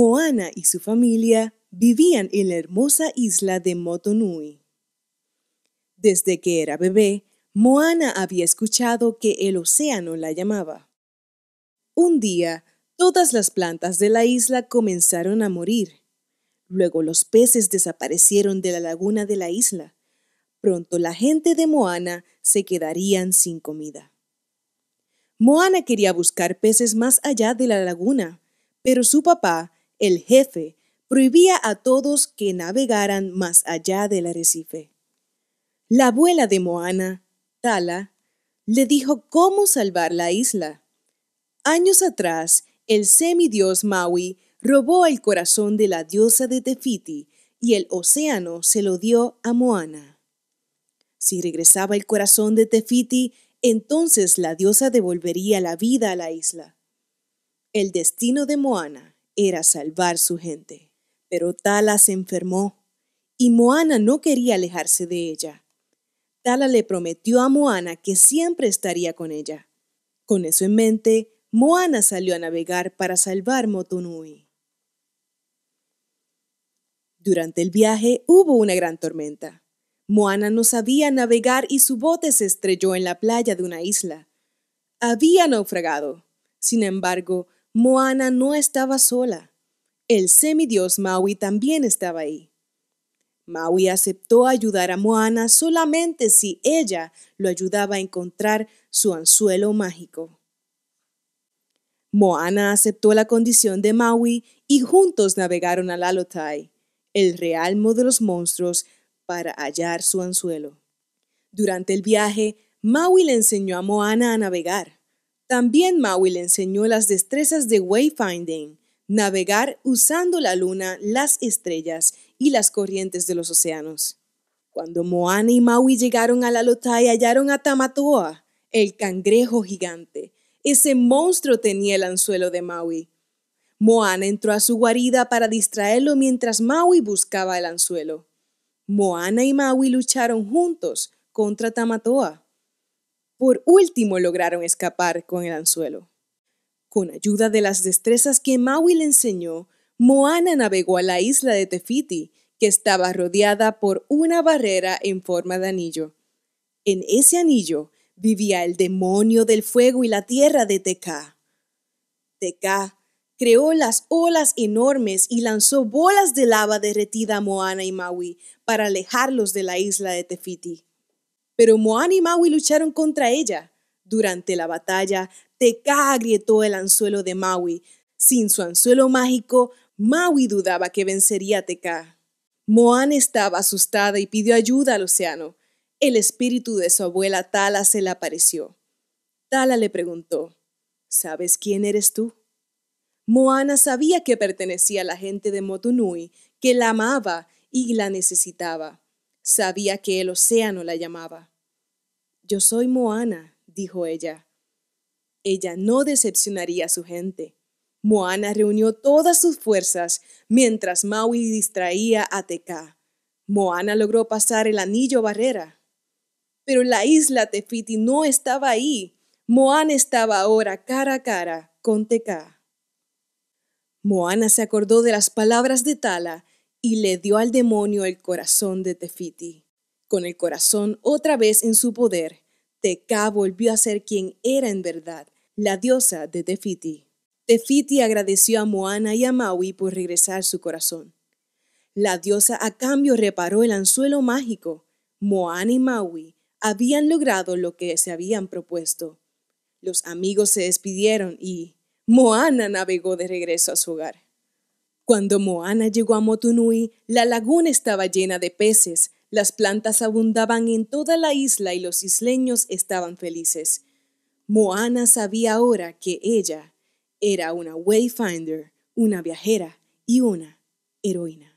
Moana y su familia vivían en la hermosa isla de Motonui. Desde que era bebé, Moana había escuchado que el océano la llamaba. Un día, todas las plantas de la isla comenzaron a morir. Luego los peces desaparecieron de la laguna de la isla. Pronto la gente de Moana se quedarían sin comida. Moana quería buscar peces más allá de la laguna, pero su papá el jefe, prohibía a todos que navegaran más allá del arrecife. La abuela de Moana, Tala, le dijo cómo salvar la isla. Años atrás, el semidios Maui robó el corazón de la diosa de Tefiti y el océano se lo dio a Moana. Si regresaba el corazón de Tefiti, entonces la diosa devolvería la vida a la isla. El destino de Moana era salvar su gente. Pero Tala se enfermó y Moana no quería alejarse de ella. Tala le prometió a Moana que siempre estaría con ella. Con eso en mente, Moana salió a navegar para salvar Motunui. Durante el viaje hubo una gran tormenta. Moana no sabía navegar y su bote se estrelló en la playa de una isla. Había naufragado. Sin embargo, Moana no estaba sola. El semidios Maui también estaba ahí. Maui aceptó ayudar a Moana solamente si ella lo ayudaba a encontrar su anzuelo mágico. Moana aceptó la condición de Maui y juntos navegaron al Alotai, el realmo de los monstruos, para hallar su anzuelo. Durante el viaje, Maui le enseñó a Moana a navegar. También Maui le enseñó las destrezas de wayfinding, navegar usando la luna, las estrellas y las corrientes de los océanos. Cuando Moana y Maui llegaron a la lota y hallaron a Tamatoa, el cangrejo gigante, ese monstruo tenía el anzuelo de Maui. Moana entró a su guarida para distraerlo mientras Maui buscaba el anzuelo. Moana y Maui lucharon juntos contra Tamatoa. Por último lograron escapar con el anzuelo. Con ayuda de las destrezas que Maui le enseñó, Moana navegó a la isla de Tefiti, que estaba rodeada por una barrera en forma de anillo. En ese anillo vivía el demonio del fuego y la tierra de Teca. Teca creó las olas enormes y lanzó bolas de lava derretida a Moana y Maui para alejarlos de la isla de Tefiti pero Moana y Maui lucharon contra ella. Durante la batalla, Teca agrietó el anzuelo de Maui. Sin su anzuelo mágico, Maui dudaba que vencería a Teca. Moana estaba asustada y pidió ayuda al océano. El espíritu de su abuela Tala se le apareció. Tala le preguntó, ¿Sabes quién eres tú? Moana sabía que pertenecía a la gente de Motunui, que la amaba y la necesitaba. Sabía que el océano la llamaba. Yo soy Moana, dijo ella. Ella no decepcionaría a su gente. Moana reunió todas sus fuerzas mientras Maui distraía a Teca. Moana logró pasar el anillo barrera. Pero la isla Tefiti no estaba ahí. Moana estaba ahora cara a cara con Teca. Moana se acordó de las palabras de Tala y le dio al demonio el corazón de Tefiti. Con el corazón otra vez en su poder, Teca volvió a ser quien era en verdad, la diosa de Tefiti. Tefiti agradeció a Moana y a Maui por regresar su corazón. La diosa a cambio reparó el anzuelo mágico. Moana y Maui habían logrado lo que se habían propuesto. Los amigos se despidieron y Moana navegó de regreso a su hogar. Cuando Moana llegó a Motunui, la laguna estaba llena de peces, las plantas abundaban en toda la isla y los isleños estaban felices. Moana sabía ahora que ella era una wayfinder, una viajera y una heroína.